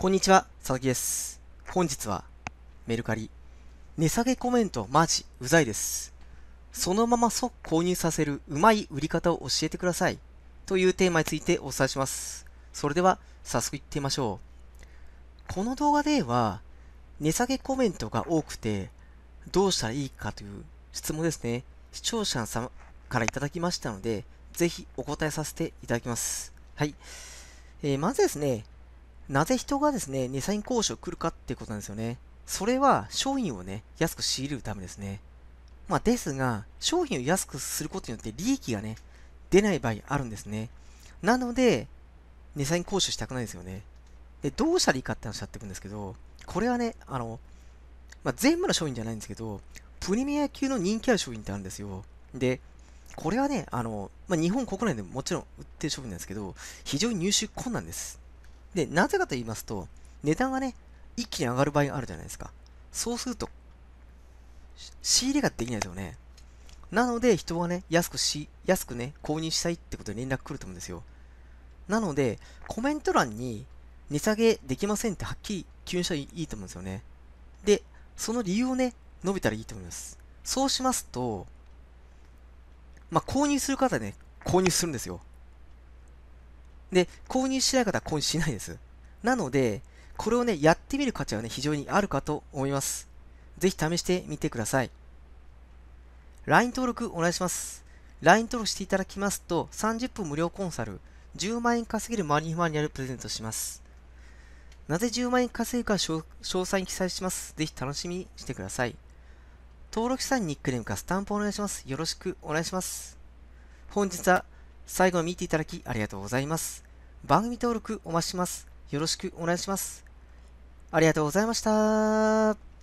こんにちは、佐々木です。本日は、メルカリ、値下げコメントマジうざいです。そのまま即購入させるうまい売り方を教えてください。というテーマについてお伝えします。それでは、早速いってみましょう。この動画では、値下げコメントが多くて、どうしたらいいかという質問ですね。視聴者さんからいただきましたので、ぜひお答えさせていただきます。はい。えー、まずですね、なぜ人がですね、値サイン交渉来るかっていうことなんですよね。それは商品をね、安く仕入れるためですね。まあ、ですが、商品を安くすることによって利益がね、出ない場合あるんですね。なので、値サイン交渉したくないですよね。で、どうしたらいいかって話しゃってるんですけど、これはね、あの、まあ、全部の商品じゃないんですけど、プレミア級の人気ある商品ってあるんですよ。で、これはね、あの、まあ、日本国内でももちろん売ってる商品なんですけど、非常に入手困難です。で、なぜかと言いますと、値段がね、一気に上がる場合があるじゃないですか。そうすると、仕入れができないですよね。なので、人はね、安くし、安くね、購入したいってことで連絡来ると思うんですよ。なので、コメント欄に、値下げできませんってはっきり急にしたらいいと思うんですよね。で、その理由をね、述べたらいいと思います。そうしますと、まあ、購入する方ね、購入するんですよ。で、購入しない方は購入しないです。なので、これをね、やってみる価値はね、非常にあるかと思います。ぜひ試してみてください。LINE 登録お願いします。LINE 登録していただきますと、30分無料コンサル、10万円稼げるマニフマニュアルプレゼントします。なぜ10万円稼ぐか詳細に記載します。ぜひ楽しみにしてください。登録者にニックネームかスタンプお願いします。よろしくお願いします。本日は最後まで見ていただきありがとうございます。番組登録お待ちします。よろしくお願いします。ありがとうございました。